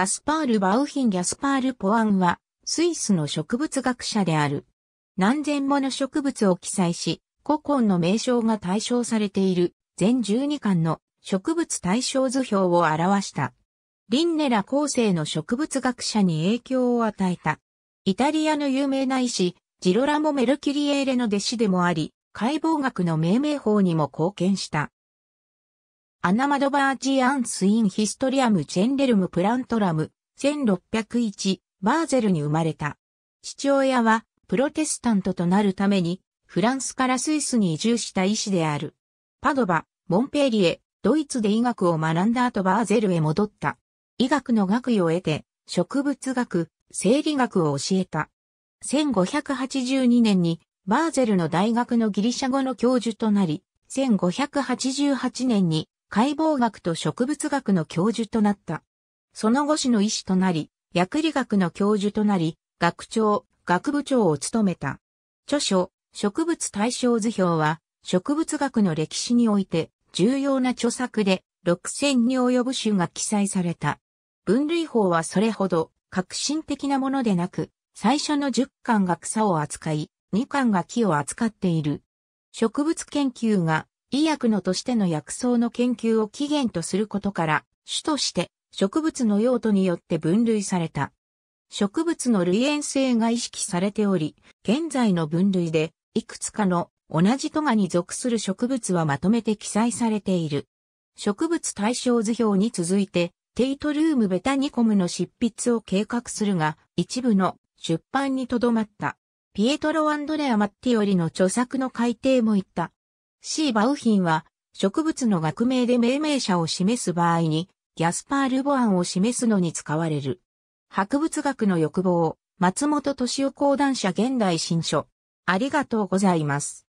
ガスパール・バウヒン・ギャスパール・ポアンは、スイスの植物学者である。何千もの植物を記載し、古今の名称が対象されている、全12巻の植物対象図表を表した。リンネラ後世の植物学者に影響を与えた。イタリアの有名な医師、ジロラモ・メルキュリエーレの弟子でもあり、解剖学の命名法にも貢献した。アナマドバージアンスインヒストリアムチェンレルムプラントラム、1601、バーゼルに生まれた。父親は、プロテスタントとなるために、フランスからスイスに移住した医師である。パドバ、モンペリエ、ドイツで医学を学んだ後バーゼルへ戻った。医学の学位を得て、植物学、生理学を教えた。1582年に、バーゼルの大学のギリシャ語の教授となり、1588年に解剖学と植物学の教授となった。その後市の医師となり、薬理学の教授となり、学長、学部長を務めた。著書、植物対象図表は、植物学の歴史において重要な著作で6000に及ぶ種が記載された。分類法はそれほど革新的なものでなく、最初の10巻が草を扱い、2巻が木を扱っている。植物研究が医薬のとしての薬草の研究を起源とすることから、種として植物の用途によって分類された。植物の類縁性が意識されており、現在の分類で、いくつかの同じトガに属する植物はまとめて記載されている。植物対象図表に続いて、テイトルームベタニコムの執筆を計画するが、一部の出版にとどまった。ピエトロ・アンドレア・マッティオリの著作の改訂も言った。C. バウヒンは、植物の学名で命名者を示す場合に、ギャスパール・ボアンを示すのに使われる。博物学の欲望、松本敏夫講談社現代新書。ありがとうございます。